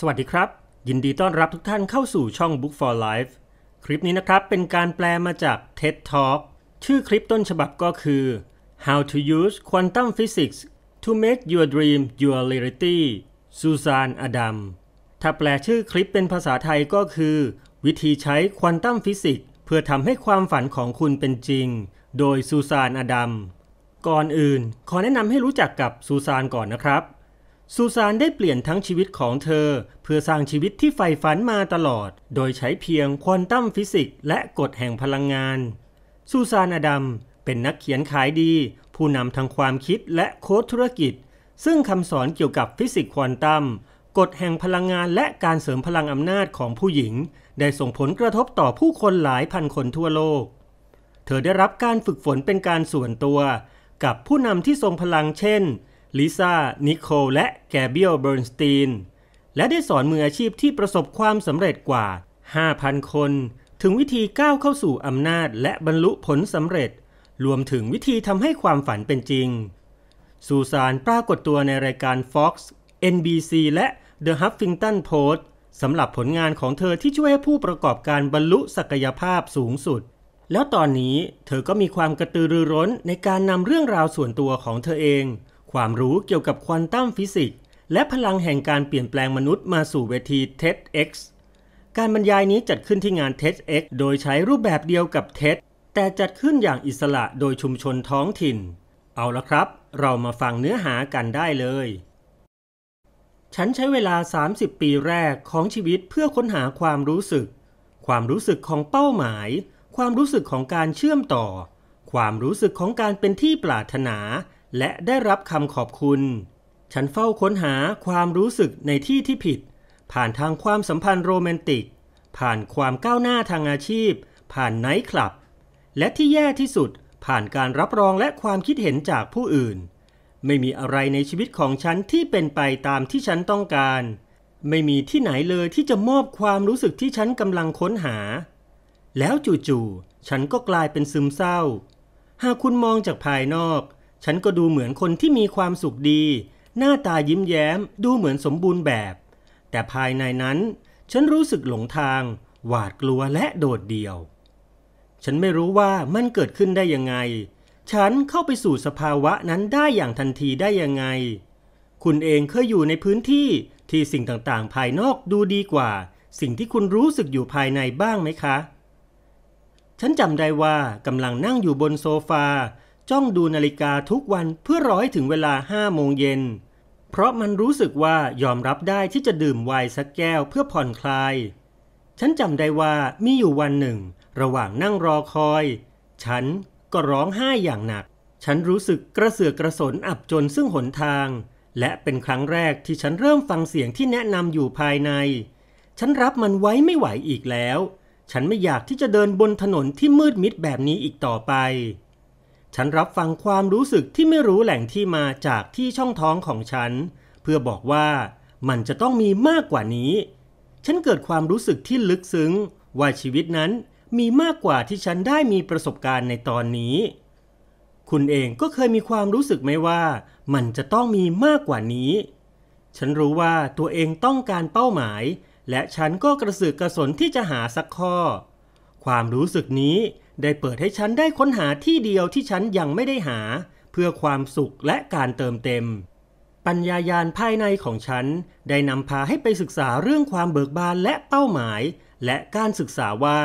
สวัสดีครับ ยินดีต้อนรับทุกท่านเข้าสู่ช่อง Book for Life คลิปนี้นะครับเป็นการแปลมาจาก TED Talk ชื่อคลิปต้นฉบับก็คือ How to use quantum physics to make your dream your reality ซูซานอดัมถ้าแปลชื่อคลิปเป็นภาษาไทยก็คือ วิธีใช้ควอนตัมฟิสิกส์ เพื่อทำให้ความฝันของคุณเป็นจริง โดยซูซานอดัมก่อนอื่น ขอแนะนำให้รู้จักกับซูซานก่อนนะครับซูซานได้เปลี่ยนทั้งชีวิตของเธอ เพื่อสร้างชีวิตที่ใฝ่ฝันมาตลอด โดยใช้เพียงควอนตัมฟิสิกส์และกฎแห่งพลังงาน ซูซานอดัมเป็นนักเขียนขายดี ผู้นำทางความคิดและโค้ดธุรกิจ ซึ่งคำสอนเกี่ยวกับฟิสิกส์ควอนตัมกฎแห่งพลังงานและการเสริมพลังอำนาจของผู้หญิง ได้ส่งผลกระทบต่อผู้คนหลายพันคนทั่วโลก เธอได้รับการฝึกฝนเป็นการส่วนตัว กับผู้นำที่ทรงพลังเช่นลิซ่า นิโคลและแกเบียลเบิร์นสตีนและได้สอนมืออาชีพที่ประสบความสำเร็จกว่า 5,000 คน ถึงวิธีก้าวเข้าสู่อำนาจและบรรลุผลสำเร็จ รวมถึงวิธีทำให้ความฝันเป็นจริงสูซาน ปรากฏตัวในรายการ Fox NBC และ The Huffington Post สำหรับผลงานของเธอที่ช่วยให้ผู้ประกอบการบรรลุศักยภาพสูงสุด แล้วตอนนี้เธอก็มีความกระตือรือร้นในการนำเรื่องราวส่วนตัวของเธอเองความรู้เกี่ยวกับควอนตัมฟิสิกส์และพลังแห่งการเปลี่ยนแปลงมนุษย์มาสู่เวที TEDx การบรรยายนี้จัดขึ้นที่งาน TEDx โดยใช้รูปแบบเดียวกับ TED แต่จัดขึ้นอย่างอิสระโดยชุมชนท้องถิ่น เอาละครับ เรามาฟังเนื้อหากันได้เลย ฉันใช้เวลา 30 ปีแรกของชีวิตเพื่อค้นหาความรู้สึก ความรู้สึกของเป้าหมาย ความรู้สึกของการเชื่อมต่อ ความรู้สึกของการเป็นที่ปรารถนาและได้รับคำขอบคุณ ฉันเฝ้าค้นหาความรู้สึกในที่ที่ผิด ผ่านทางความสัมพันธ์โรแมนติก ผ่านความก้าวหน้าทางอาชีพ ผ่านไนท์คลับ และที่แย่ที่สุดผ่านการรับรองและความคิดเห็นจากผู้อื่น ไม่มีอะไรในชีวิตของฉัน ที่เป็นไปตามที่ฉันต้องการ ไม่มีที่ไหนเลยที่จะมอบความรู้สึกที่ฉันกำลังค้นหา แล้วจู่ๆ ฉันก็กลายเป็นซึมเศร้า หากคุณมองจากภายนอกฉันก็ดูเหมือนคนที่มีความสุขดี หน้าตายิ้มแย้ม ดูเหมือนสมบูรณ์แบบ แต่ภายในนั้น ฉันรู้สึกหลงทาง หวาดกลัวและโดดเดี่ยว ฉันไม่รู้ว่ามันเกิดขึ้นได้ยังไง ฉันเข้าไปสู่สภาวะนั้นได้อย่างทันทีได้ยังไง คุณเองเคยอยู่ในพื้นที่ที่สิ่งต่างๆภายนอกดูดีกว่า สิ่งที่คุณรู้สึกอยู่ภายในบ้างไหมคะ ฉันจำได้ว่ากำลังนั่งอยู่บนโซฟาจ้องดูนาฬิกาทุกวันเพื่อรอให้ถึงเวลาห้าโมงเย็น เพราะมันรู้สึกว่ายอมรับได้ที่จะดื่มไวน์สักแก้วเพื่อผ่อนคลาย ฉันจำได้ว่ามีอยู่วันหนึ่งระหว่างนั่งรอคอย ฉันก็ร้องไห้อย่างหนัก ฉันรู้สึกกระเสือกกระสนอับจนซึ่งหนทาง และเป็นครั้งแรกที่ฉันเริ่มฟังเสียงที่แนะนำอยู่ภายใน ฉันรับมันไว้ไม่ไหวอีกแล้ว ฉันไม่อยากที่จะเดินบนถนนที่มืดมิดแบบนี้อีกต่อไปฉันรับฟังความรู้สึกที่ไม่รู้แหล่งที่มาจากที่ช่องท้องของฉัน เพื่อบอกว่ามันจะต้องมีมากกว่านี้ ฉันเกิดความรู้สึกที่ลึกซึ้ง ว่าชีวิตนั้นมีมากกว่าที่ฉันได้มีประสบการณ์ในตอนนี้ คุณเองก็เคยมีความรู้สึกไหมว่ามันจะต้องมีมากกว่านี้ ฉันรู้ว่าตัวเองต้องการเป้าหมาย และฉันก็กระสือกระสนที่จะหาสักข้อ ความรู้สึกนี้ได้เปิดให้ฉันได้ค้นหาที่เดียวที่ฉันยังไม่ได้หา เพื่อความสุขและการเติมเต็ม ปัญญายาณภายในของฉันได้นำพาให้ไปศึกษาเรื่องความเบิกบานและเป้าหมาย และการศึกษาว่า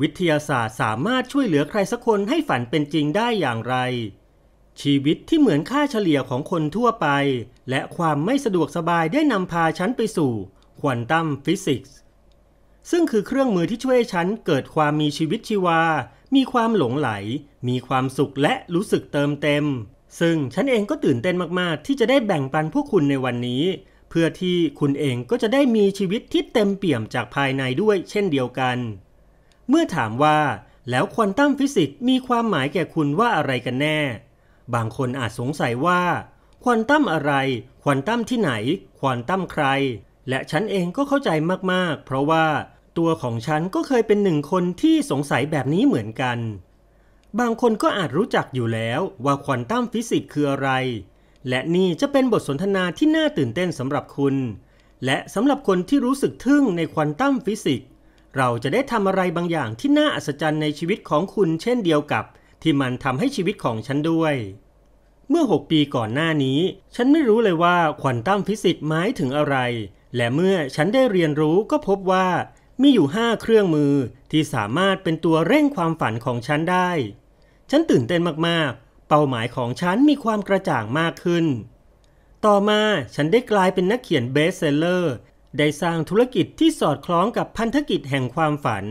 วิทยาศาสตร์สามารถช่วยเหลือใครสักคนให้ฝันเป็นจริงได้อย่างไร ชีวิตที่เหมือนค่าเฉลี่ยของคนทั่วไป และความไม่สะดวกสบายได้นำพาฉันไปสู่ควอนตัมฟิสิกส์ซึ่งคือเครื่องมือที่ช่วยฉันเกิดความมีชีวิตชีวามีความหลงไหล มีความสุขและรู้สึกเติมเต็ม ซึ่งฉันเองก็ตื่นเต้นมาก ๆ ที่จะได้แบ่งปันพวกคุณในวันนี้ เพื่อที่คุณเองก็จะได้มีชีวิตที่เต็มเปี่ยมจากภายในด้วยเช่นเดียวกัน เมื่อถามว่า แล้วควอนตัมฟิสิกส์มีความหมายแก่คุณว่าอะไรกันแน่ บางคนอาจสงสัยว่าควอนตัมอะไร ควอนตัมที่ไหน ควอนตัมใคร และฉันเองก็เข้าใจมาก ๆ เพราะว่าตัวของฉันก็เคยเป็นหนึ่งคนที่สงสัยแบบนี้เหมือนกัน บางคนก็อาจรู้จักอยู่แล้วว่าควอนตัมฟิสิกส์คืออะไร และนี่จะเป็นบทสนทนาที่น่าตื่นเต้นสำหรับคุณ และสำหรับคนที่รู้สึกทึ่งในควอนตัมฟิสิกส์ เราจะได้ทำอะไรบางอย่างที่น่าอัศจรรย์ในชีวิตของคุณเช่นเดียวกับ ที่มันทำให้ชีวิตของฉันด้วย เมื่อ 6 ปีก่อนหน้านี้ ฉันไม่รู้เลยว่าควอนตัมฟิสิกส์หมายถึงอะไร และเมื่อฉันได้เรียนรู้ก็พบว่ามีอยู่5เครื่องมือที่สามารถเป็นตัวเร่งความฝันของฉันได้ ฉันตื่นเต้นมาก ๆ เป้าหมายของฉันมีความกระจ่างมากขึ้น ต่อมาฉันได้กลายเป็นนักเขียนเบสเซลเลอร์ ได้สร้างธุรกิจที่สอดคล้องกับพันธกิจแห่งความฝัน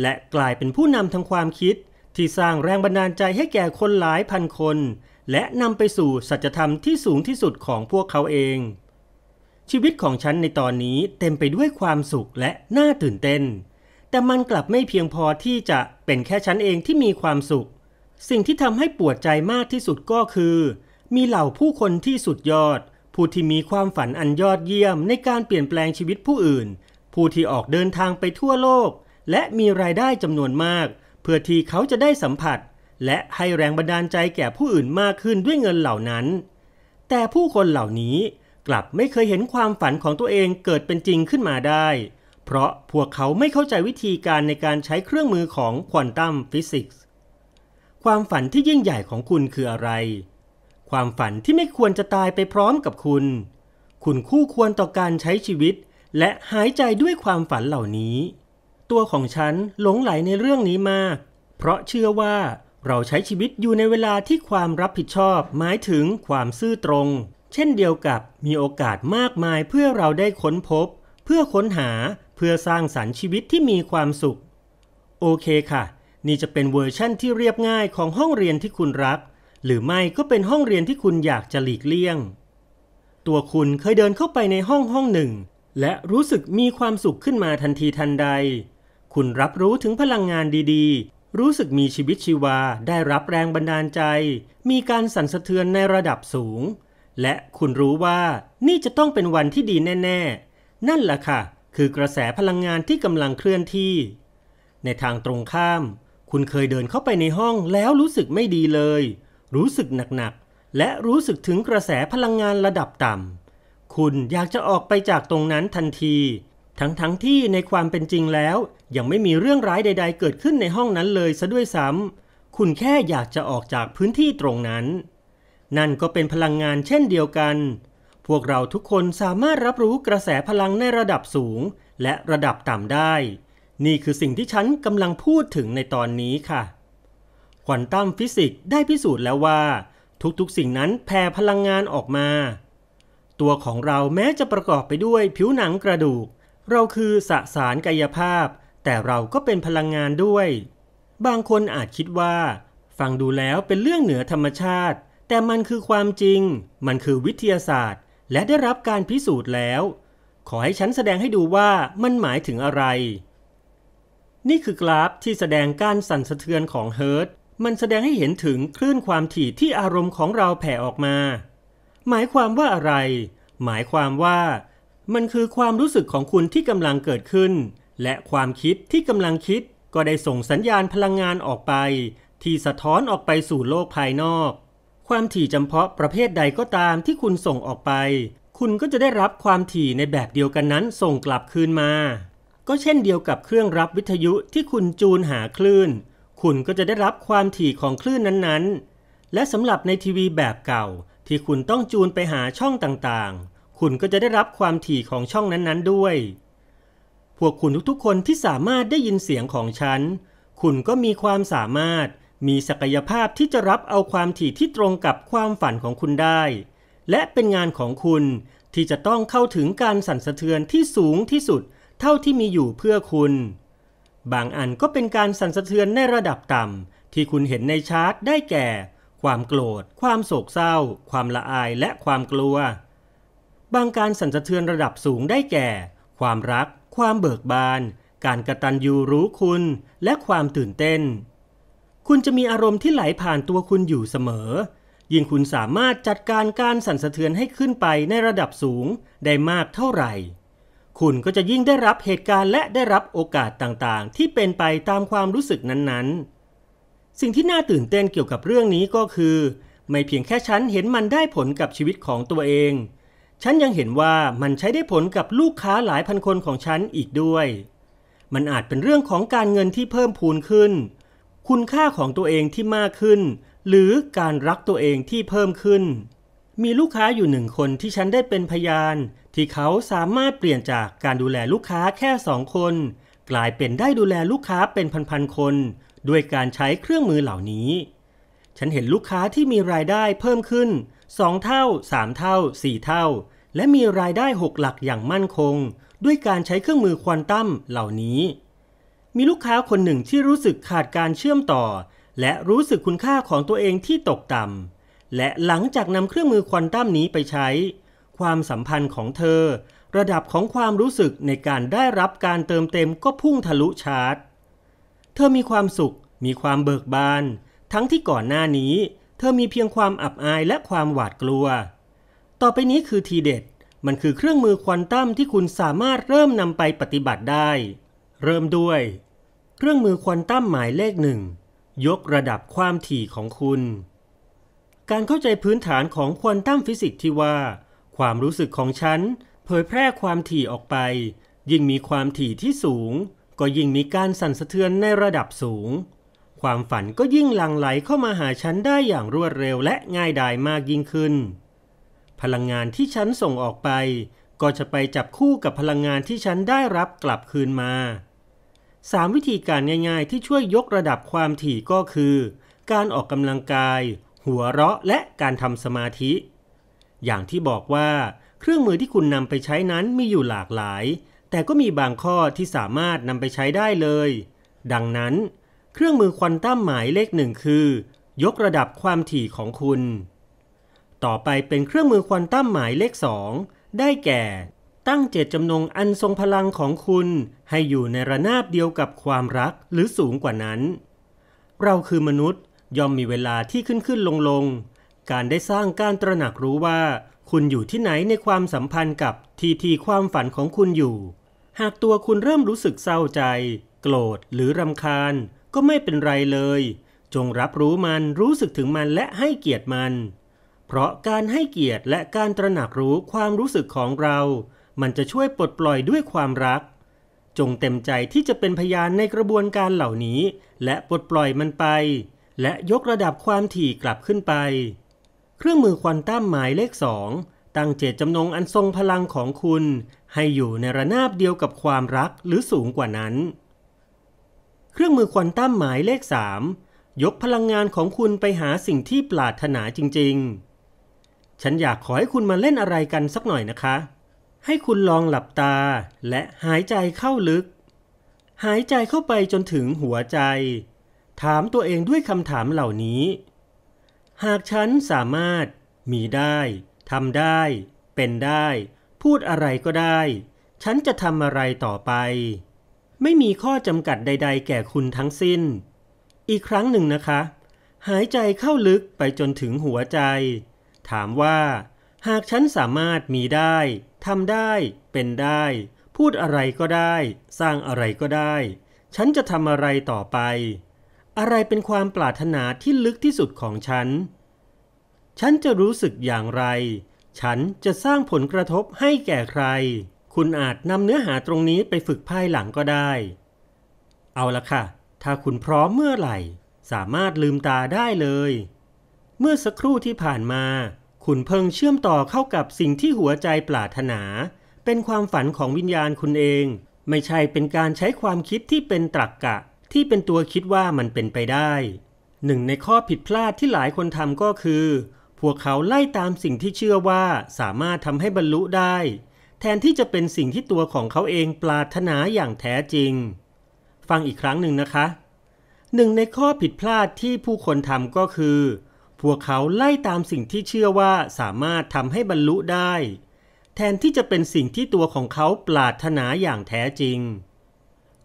และกลายเป็นผู้นำทางความคิด ที่สร้างแรงบันดาลใจให้แก่คนหลายพันคน และนำไปสู่สัจธรรมที่สูงที่สุดของพวกเขาเองชีวิตของฉันในตอนนี้เต็มไปด้วยความสุขและน่าตื่นเต้น แต่มันกลับไม่เพียงพอที่จะเป็นแค่ฉันเองที่มีความสุข สิ่งที่ทำให้ปวดใจมากที่สุดก็คือ มีเหล่าผู้คนที่สุดยอด ผู้ที่มีความฝันอันยอดเยี่ยมในการเปลี่ยนแปลงชีวิตผู้อื่น ผู้ที่ออกเดินทางไปทั่วโลก และมีรายได้จำนวนมาก เพื่อที่เขาจะได้สัมผัส และให้แรงบันดาลใจแก่ผู้อื่นมากขึ้นด้วยเงินเหล่านั้น แต่ผู้คนเหล่านี้กลับไม่เคยเห็นความฝันของตัวเองเกิดเป็นจริงขึ้นมาได้ เพราะพวกเขาไม่เข้าใจวิธีการในการใช้เครื่องมือของควอนตัมฟิสิกส์ ความฝันที่ยิ่งใหญ่ของคุณคืออะไร ความฝันที่ไม่ควรจะตายไปพร้อมกับคุณ คุณคู่ควรต่อการใช้ชีวิต และหายใจด้วยความฝันเหล่านี้ ตัวของฉันหลงไหลในเรื่องนี้มาก เพราะเชื่อว่าเราใช้ชีวิตอยู่ในเวลาที่ความรับผิดชอบหมายถึงความซื่อตรงเช่นเดียวกับมีโอกาสมากมายเพื่อเราได้ค้นพบ เพื่อค้นหาเพื่อสร้างสารรค์ชีวิตที่มีความสุข โอเคค่ะ นี่จะเป็นเวอร์ชั่นที่เรียบง่ายของห้องเรียนที่คุณรักหรือไม่ก็เป็นห้องเรียนที่คุณอยากจะหลีกเลี่ยง ตัวคุณเคยเดินเข้าไปในห้องห้องหนึ่ง และรู้สึกมีความสุขขึ้นมาทันทีทันใด คุณรับรู้ถึงพลังงานดี ๆ รู้สึกมีชีวิตชีวาได้รับแรงบันดาลใจ มีการสั่นสะเทือนในระดับสูงและคุณรู้ว่านี่จะต้องเป็นวันที่ดีแน่ ๆ นั่นล่ะค่ะคือกระแสพลังงานที่กำลังเคลื่อนที่ ในทางตรงข้าม คุณเคยเดินเข้าไปในห้องแล้วรู้สึกไม่ดีเลย รู้สึกหนักๆ และรู้สึกถึงกระแสพลังงานระดับต่ำคุณอยากจะออกไปจากตรงนั้นทันที ทั้งๆทที่ในความเป็นจริงแล้ว ยังไม่มีเรื่องร้ายใดๆเกิดขึ้นในห้องนั้นเลย ซะด้วยซ้ำคุณแค่อยากจะออกจากพื้นที่ตรงนั้นนั่นก็เป็นพลังงานเช่นเดียวกัน พวกเราทุกคนสามารถรับรู้กระแสพลังในระดับสูง และระดับต่ำได้ นี่คือสิ่งที่ฉันกำลังพูดถึงในตอนนี้ค่ะควอนตัมฟิสิกส์ได้พิสูจน์แล้วว่า ทุกๆสิ่งนั้นแผ่พลังงานออกมา ตัวของเราแม้จะประกอบไปด้วย ผิวหนังกระดูก เราคือสสารกายภาพ แต่เราก็เป็นพลังงานด้วย บางคนอาจคิดว่า ฟังดูแล้วเป็นเรื่องเหนือธรรมชาติแต่มันคือความจริง มันคือวิทยาศาสตร์ และได้รับการพิสูจน์แล้ว ขอให้ฉันแสดงให้ดูว่ามันหมายถึงอะไร นี่คือกราฟที่แสดงการสั่นสะเทือนของเฮิร์ตมันแสดงให้เห็นถึงคลื่นความถี่ที่อารมณ์ของเราแผ่ออกมา หมายความว่าอะไร หมายความว่า มันคือความรู้สึกของคุณที่กำลังเกิดขึ้น และความคิดที่กำลังคิดก็ได้ส่งสัญญาณพลังงานออกไปที่สะท้อนออกไปสู่โลกภายนอกความถี่จำเพาะประเภทใดก็ตามที่คุณส่งออกไป คุณก็จะได้รับความถี่ในแบบเดียวกันนั้นส่งกลับคืนมา ก็เช่นเดียวกับเครื่องรับวิทยุที่คุณจูนหาคลื่น คุณก็จะได้รับความถี่ของคลื่นนั้นๆ และสำหรับในทีวีแบบเก่า ที่คุณต้องจูนไปหาช่องต่างๆ คุณก็จะได้รับความถี่ของช่องนั้นๆด้วย พวกคุณทุกๆ คนที่สามารถได้ยินเสียงของฉัน คุณก็มีความสามารถมีศักยภาพที่จะรับเอาความถี่ที่ตรงกับความฝันของคุณได้ และเป็นงานของคุณที่จะต้องเข้าถึงการสั่นสะเทือนที่สูงที่สุดเท่าที่มีอยู่เพื่อคุณ บางอันก็เป็นการสั่นสะเทือนในระดับต่ำ ที่คุณเห็นในชาร์ตได้แก่ ความโกรธ ความโศกเศร้า ความละอายและความกลัว บางการสั่นสะเทือนระดับสูงได้แก่ ความรัก ความเบิกบาน การกระตันยูรู้คุณ และความตื่นเต้นคุณจะมีอารมณ์ที่ไหลผ่านตัวคุณอยู่เสมอ ยิ่งคุณสามารถจัดการการสั่นสะเทือนให้ขึ้นไปในระดับสูงได้มากเท่าไหร่ คุณก็จะยิ่งได้รับเหตุการณ์และได้รับโอกาสต่างๆ ที่เป็นไปตามความรู้สึกนั้นๆ สิ่งที่น่าตื่นเต้นเกี่ยวกับเรื่องนี้ก็คือ ไม่เพียงแค่ฉันเห็นมันได้ผลกับชีวิตของตัวเอง ฉันยังเห็นว่ามันใช้ได้ผลกับลูกค้าหลายพันคนของฉันอีกด้วย มันอาจเป็นเรื่องของการเงินที่เพิ่มพูนขึ้นคุณค่าของตัวเองที่มากขึ้น หรือการรักตัวเองที่เพิ่มขึ้น มีลูกค้าอยู่หนึ่งคนที่ฉันได้เป็นพยาน ที่เขาสามารถเปลี่ยนจากการดูแลลูกค้าแค่สองคน กลายเป็นได้ดูแลลูกค้าเป็นพันๆคนด้วยการใช้เครื่องมือเหล่านี้ ฉันเห็นลูกค้าที่มีรายได้เพิ่มขึ้น สองเท่าสามเท่า สี่เท่า และมีรายได้หกหลักอย่างมั่นคง ด้วยการใช้เครื่องมือควอนตัมเหล่านี้มีลูกค้าคนหนึ่งที่รู้สึกขาดการเชื่อมต่อ และรู้สึกคุณค่าของตัวเองที่ตกต่ำและหลังจากนำเครื่องมือควอนตัมนี้ไปใช้ ความสัมพันธ์ของเธอ ระดับของความรู้สึกในการได้รับการเติมเต็มก็พุ่งทะลุชาร์ตเธอมีความสุข มีความเบิกบาน ทั้งที่ก่อนหน้านี้ เธอมีเพียงความอับอายและความหวาดกลัว ต่อไปนี้คือทีเด็ดมันคือเครื่องมือควอนตัมที่คุณสามารถเริ่มนำไปปฏิบัติได้เริ่มด้วย เครื่องมือควอนตัมหมายเลขหนึ่งยกระดับความถี่ของคุณ การเข้าใจพื้นฐานของควอนตัมฟิสิกส์ที่ว่า ความรู้สึกของฉันเผยแพร่ความถี่ออกไป ยิ่งมีความถี่ที่สูง ก็ยิ่งมีการสั่นสะเทือนในระดับสูง ความฝันก็ยิ่งหลั่งไหลเข้ามาหาฉันได้อย่างรวดเร็วและง่ายดายมากยิ่งขึ้น พลังงานที่ฉันส่งออกไป ก็จะไปจับคู่กับพลังงานที่ฉันได้รับกลับคืนมา3วิธีการง่ายๆ ที่ช่วยยกระดับความถี่ก็คือ การออกกำลังกาย หัวเราะและการทำสมาธิ อย่างที่บอกว่า เครื่องมือที่คุณนำไปใช้นั้นมีอยู่หลากหลาย แต่ก็มีบางข้อที่สามารถนำไปใช้ได้เลย ดังนั้น เครื่องมือควอนตัมหมายเลขหนึ่งคือ ยกระดับความถี่ของคุณ ต่อไปเป็นเครื่องมือควอนตัมหมายเลข2ได้แก่ตั้งเจตจำนงอันทรงพลังของคุณ ให้อยู่ในระนาบเดียวกับความรักหรือสูงกว่านั้น เราคือมนุษย์ย่อมมีเวลาที่ขึ้นขึ้นลงลง การได้สร้างการตระหนักรู้ว่า คุณอยู่ที่ไหนในความสัมพันธ์กับทีทีความฝันของคุณอยู่ หากตัวคุณเริ่มรู้สึกเศร้าใจ โกรธหรือรำคาญ ก็ไม่เป็นไรเลย จงรับรู้มันรู้สึกถึงมันและให้เกียรติมัน เพราะการให้เกียรติและการตระหนักรู้ความรู้สึกของเรามันจะช่วยปลดปล่อยด้วยความรัก จงเต็มใจที่จะเป็นพยานในกระบวนการเหล่านี้ และปลดปล่อยมันไป และยกระดับความถี่กลับขึ้นไป เครื่องมือควอนตัมหมายเลขสองตั้งเจตจำนงอันทรงพลังของคุณ ให้อยู่ในระนาบเดียวกับความรักหรือสูงกว่านั้น เครื่องมือควอนตัมหมายเลขสามยกพลังงานของคุณไปหาสิ่งที่ปรารถนาจริง ๆ ฉันอยากขอให้คุณมาเล่นอะไรกันสักหน่อยนะคะให้คุณลองหลับตาและหายใจเข้าลึก หายใจเข้าไปจนถึงหัวใจ ถามตัวเองด้วยคำถามเหล่านี้ หากฉันสามารถ มีได้ ทำได้ เป็นได้ พูดอะไรก็ได้ ฉันจะทำอะไรต่อไป ไม่มีข้อจำกัดใด ๆ แก่คุณทั้งสิ้น อีกครั้งหนึ่งนะคะ หายใจเข้าลึกไปจนถึงหัวใจ ถามว่า หากฉันสามารถมีได้ทำได้ เป็นได้ พูดอะไรก็ได้ สร้างอะไรก็ได้ ฉันจะทำอะไรต่อไป อะไรเป็นความปรารถนาที่ลึกที่สุดของฉัน ฉันจะรู้สึกอย่างไร ฉันจะสร้างผลกระทบให้แก่ใคร คุณอาจนำเนื้อหาตรงนี้ไปฝึกภายหลังก็ได้ เอาละค่ะ ถ้าคุณพร้อมเมื่อไหร่ สามารถลืมตาได้เลย เมื่อสักครู่ที่ผ่านมาคุณเพิ่งเชื่อมต่อเข้ากับสิ่งที่หัวใจปรารถนา เป็นความฝันของวิญญาณ คุณเอง ไม่ใช่เป็นการใช้ความคิดที่เป็นตรรกกะ ที่เป็นตัวคิดว่ามันเป็นไปได้หนึ่ง ในข้อผิดพลาดที่หลายคนทำ ก็คือ พวกเขาไล่ตามสิ่งที่เชื่อว่าสามารถทำให้บรรลุได้ แทนที่จะเป็นสิ่งที่ตัวของเขาเองปรารถนาอย่างแท้จริง ฟังอีกครั้งหนึ่งนะคะหนึ่งในข้อผิดพลาดที่ผู้คนทำก็คือพวกเขาไล่ตามสิ่งที่เชื่อว่าสามารถทำให้บรรลุได้ แทนที่จะเป็นสิ่งที่ตัวของเขาปรารถนาอย่างแท้จริง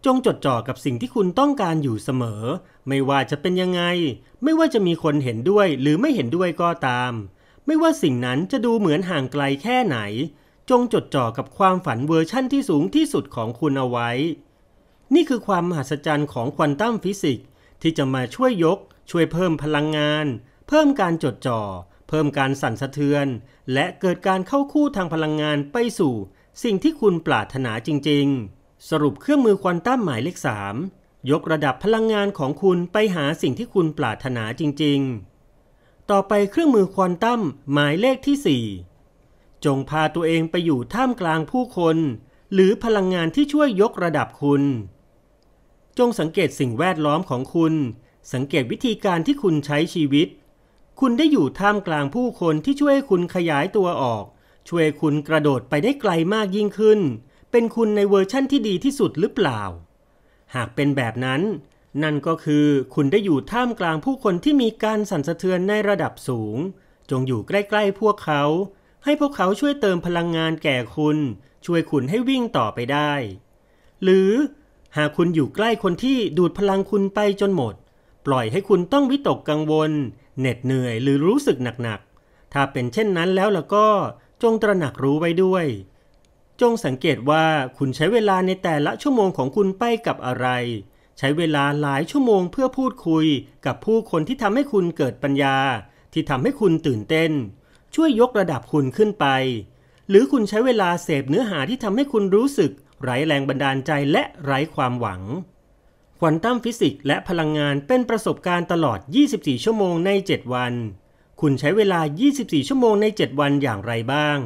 จงจดจ่อกับสิ่งที่คุณต้องการอยู่เสมอ ไม่ว่าจะเป็นยังไง ไม่ว่าจะมีคนเห็นด้วยหรือไม่เห็นด้วยก็ตาม ไม่ว่าสิ่งนั้นจะดูเหมือนห่างไกลแค่ไหน จงจดจ่อกับความฝันเวอร์ชั่นที่สูงที่สุดของคุณเอาไว้ นี่คือความมหัศจรรย์ของควอนตัมฟิสิกส์ที่จะมาช่วยยก ช่วยเพิ่มพลังงานเพิ่มการจดจอ่อเพิ่มการสั่นสะเทือน และเกิดการเข้าคู่ทางพลังงานไปสู่ สิ่งที่คุณปรารถนาจริง ๆ สรุปเครื่องมือควอนตัมหมายเลข3ยกระดับพลังงานของคุณไปหาสิ่งที่คุณปรารถนาจริง ๆ ต่อไปเครื่องมือควอนตัมหมายเลขที่ 4 จงพาตัวเองไปอยู่ท่ามกลางผู้คน หรือพลังงานที่ช่วยยกระดับคุณ จงสังเกตสิ่งแวดล้อมของคุณ สังเกตวิธีการที่คุณใช้ชีวิตคุณได้อยู่ท่ามกลางผู้คนที่ช่วยคุณขยายตัวออก ช่วยคุณกระโดดไปได้ไกลมากยิ่งขึ้น เป็นคุณในเวอร์ชั่นที่ดีที่สุดหรือเปล่า หากเป็นแบบนั้น นั่นก็คือ คุณได้อยู่ท่ามกลางผู้คนที่มีการสั่นสะเทือนในระดับสูง จงอยู่ใกล้ ๆ พวกเขา ให้พวกเขาช่วยเติมพลังงานแก่คุณ ช่วยคุณให้วิ่งต่อไปได้ หรือหากคุณอยู่ใกล้คนที่ดูดพลังคุณไปจนหมด ปล่อยให้คุณต้องวิตกกังวลเหน็ดเหนื่อยหรือรู้สึกหนักๆ ถ้าเป็นเช่นนั้นแล้วล่ะก็จงตระหนักรู้ไว้ด้วย จงสังเกตว่าคุณใช้เวลาในแต่ละชั่วโมงของคุณไปกับอะไร ใช้เวลาหลายชั่วโมงเพื่อพูดคุยกับผู้คนที่ทำให้คุณเกิดปัญญา ที่ทำให้คุณตื่นเต้น ช่วยยกระดับคุณขึ้นไป หรือคุณใช้เวลาเสพเนื้อหาที่ทำให้คุณรู้สึกไร้แรงบันดาลใจและไร้ความหวังควอนตัมฟิสิกส์และพลังงานเป็นประสบการณ์ตลอด 24 ชั่วโมงใน 7 วัน คุณใช้เวลา 24 ชั่วโมงใน 7 วันอย่างไรบ้าง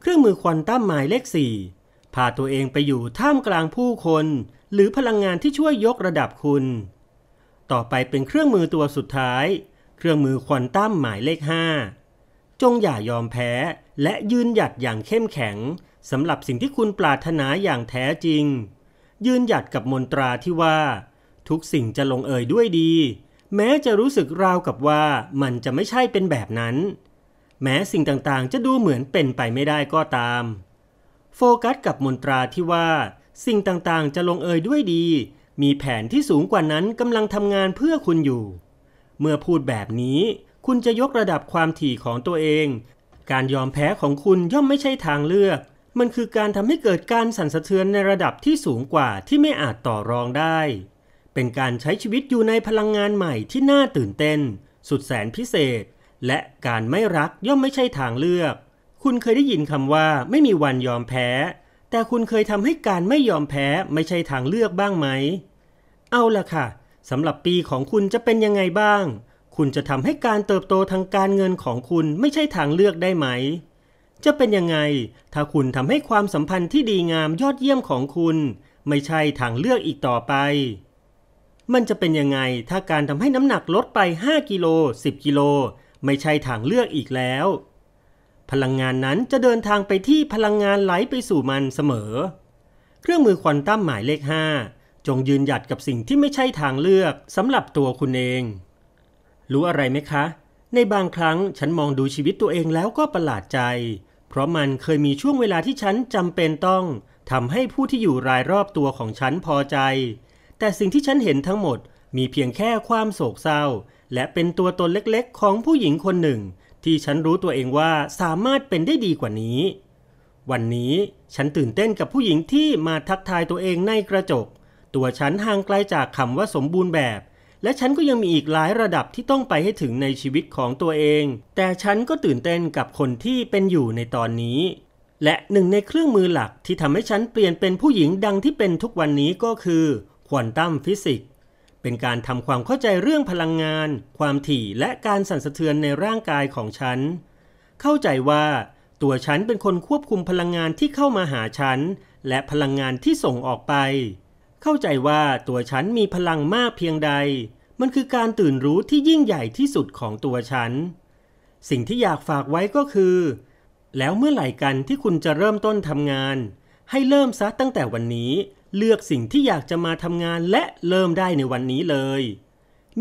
เครื่องมือควอนตัมหมายเลข 4 พาตัวเองไปอยู่ท่ามกลางผู้คน หรือพลังงานที่ช่วยยกระดับคุณ ต่อไปเป็นเครื่องมือตัวสุดท้าย เครื่องมือควอนตัมหมายเลข 5 จงอย่ายอมแพ้ และยืนหยัดอย่างเข้มแข็ง สำหรับสิ่งที่คุณปรารถนาอย่างแท้จริงยืนหยัดกับมนตราที่ว่า ทุกสิ่งจะลงเอยด้วยดีแม้จะรู้สึกราวกับว่า มันจะไม่ใช่เป็นแบบนั้น แม้สิ่งต่างๆจะดูเหมือนเป็นไปไม่ได้ก็ตาม โฟกัสกับมนตราที่ว่า สิ่งต่างๆจะลงเอยด้วยดี มีแผนที่สูงกว่านั้นกำลังทำงานเพื่อคุณอยู่ เมื่อพูดแบบนี้ คุณจะยกระดับความถี่ของตัวเอง การยอมแพ้ของคุณย่อมไม่ใช่ทางเลือกมันคือการทำให้เกิดการสั่นสะเทือนในระดับที่สูงกว่าที่ไม่อาจต่อรองได้ เป็นการใช้ชีวิตอยู่ในพลังงานใหม่ที่น่าตื่นเต้น สุดแสนพิเศษและการไม่รักย่อมไม่ใช่ทางเลือก คุณเคยได้ยินคำว่าไม่มีวันยอมแพ้ แต่คุณเคยทำให้การไม่ยอมแพ้ไม่ใช่ทางเลือกบ้างไหม เอาล่ะค่ะสำหรับปีของคุณจะเป็นยังไงบ้าง คุณจะทำให้การเติบโตทางการเงินของคุณไม่ใช่ทางเลือกได้ไหมจะเป็นยังไงถ้าคุณทำให้ความสัมพันธ์ที่ดีงามยอดเยี่ยมของคุณ ไม่ใช่ทางเลือกอีกต่อไป มันจะเป็นยังไงถ้าการทำให้น้ำหนักลดไป 5 กิโล10กิโลไม่ใช่ทางเลือกอีกแล้ว พลังงานนั้นจะเดินทางไปที่พลังงานไหลไปสู่มันเสมอ เครื่องมือควอนตัมหมายเลข 5 จงยืนหยัดกับสิ่งที่ไม่ใช่ทางเลือกสำหรับตัวคุณเอง รู้อะไรไหมคะ ในบางครั้งฉันมองดูชีวิตตัวเองแล้วก็ประหลาดใจเพราะมันเคยมีช่วงเวลาที่ฉันจำเป็นต้องทำให้ผู้ที่อยู่รายรอบตัวของฉันพอใจ แต่สิ่งที่ฉันเห็นทั้งหมดมีเพียงแค่ความโศกเศร้า และเป็นตัวตนเล็กๆ ของผู้หญิงคนหนึ่ง ที่ฉันรู้ตัวเองว่าสามารถเป็นได้ดีกว่านี้ วันนี้ฉันตื่นเต้นกับผู้หญิงที่มาทักทายตัวเองในกระจกตัวฉันห่างไกลจากคำว่าสมบูรณ์แบบและฉันก็ยังมีอีกหลายระดับที่ต้องไปให้ถึงในชีวิตของตัวเอง แต่ฉันก็ตื่นเต้นกับคนที่เป็นอยู่ในตอนนี้ และหนึ่งในเครื่องมือหลักที่ทำให้ฉันเปลี่ยนเป็นผู้หญิงดังที่เป็นทุกวันนี้ก็คือ ควอนตัมฟิสิกส์ เป็นการทำความเข้าใจเรื่องพลังงาน ความถี่และการสั่นสะเทือนในร่างกายของฉัน เข้าใจว่าตัวฉันเป็นคนควบคุมพลังงานที่เข้ามาหาฉันและพลังงานที่ส่งออกไปเข้าใจว่าตัวฉันมีพลังมากเพียงใด มันคือการตื่นรู้ที่ยิ่งใหญ่ที่สุดของตัวฉัน สิ่งที่อยากฝากไว้ก็คือ แล้วเมื่อไหร่กันที่คุณจะเริ่มต้นทำงาน ให้เริ่มซะตั้งแต่วันนี้ เลือกสิ่งที่อยากจะมาทำงานและเริ่มได้ในวันนี้เลย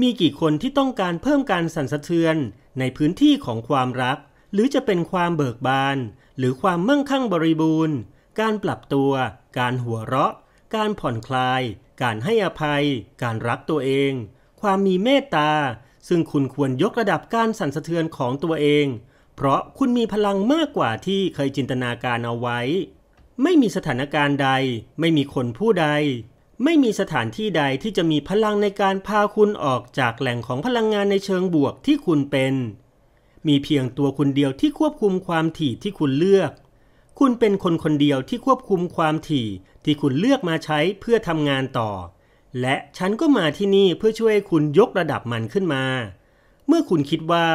มีกี่คนที่ต้องการเพิ่มการสั่นสะเทือน ในพื้นที่ของความรัก หรือจะเป็นความเบิกบาน หรือความมั่งคั่งบริบูรณ์ การปรับตัว การหัวเราะการผ่อนคลาย การให้อภัย การรักตัวเอง ความมีเมตตา ซึ่งคุณควรยกระดับการสั่นสะเทือนของตัวเอง เพราะคุณมีพลังมากกว่าที่เคยจินตนาการเอาไว้ ไม่มีสถานการณ์ใด ไม่มีคนผู้ใด ไม่มีสถานที่ใดที่จะมีพลังในการพาคุณออกจากแหล่งของพลังงานในเชิงบวกที่คุณเป็น มีเพียงตัวคุณเดียวที่ควบคุมความถี่ที่คุณเลือกคุณเป็นคนคนเดียวที่ควบคุมความถี่ที่คุณเลือกมาใช้เพื่อทำงานต่อ และฉันก็มาที่นี่เพื่อช่วยคุณยกระดับมันขึ้นมา เมื่อคุณคิดว่า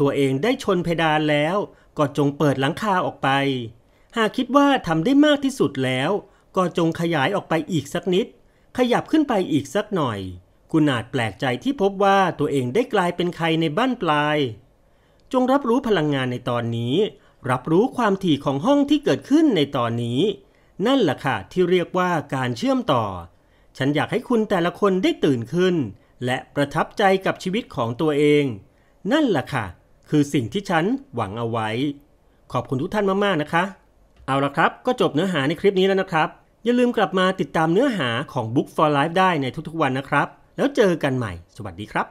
ตัวเองได้ชนเพดานแล้วก็จงเปิดหลังคาออกไป หากคิดว่าทำได้มากที่สุดแล้ว ก็จงขยายออกไปอีกสักนิด ขยับขึ้นไปอีกสักหน่อย คุณอาจแปลกใจที่พบว่าตัวเองได้กลายเป็นใครในบ้านปลาย จงรับรู้พลังงานในตอนนี้รับรู้ความถี่ของห้องที่เกิดขึ้นในตอนนี้ นั่นแหละค่ะที่เรียกว่าการเชื่อมต่อ ฉันอยากให้คุณแต่ละคนได้ตื่นขึ้น และประทับใจกับชีวิตของตัวเอง นั่นแหละค่ะ คือสิ่งที่ฉันหวังเอาไว้ ขอบคุณทุกท่านมาก ๆ นะคะ เอาละครับก็จบเนื้อหาในคลิปนี้แล้วนะครับ อย่าลืมกลับมาติดตามเนื้อหาของ Book for Life ได้ในทุก ๆ วันนะครับ แล้วเจอกันใหม่สวัสดีครับ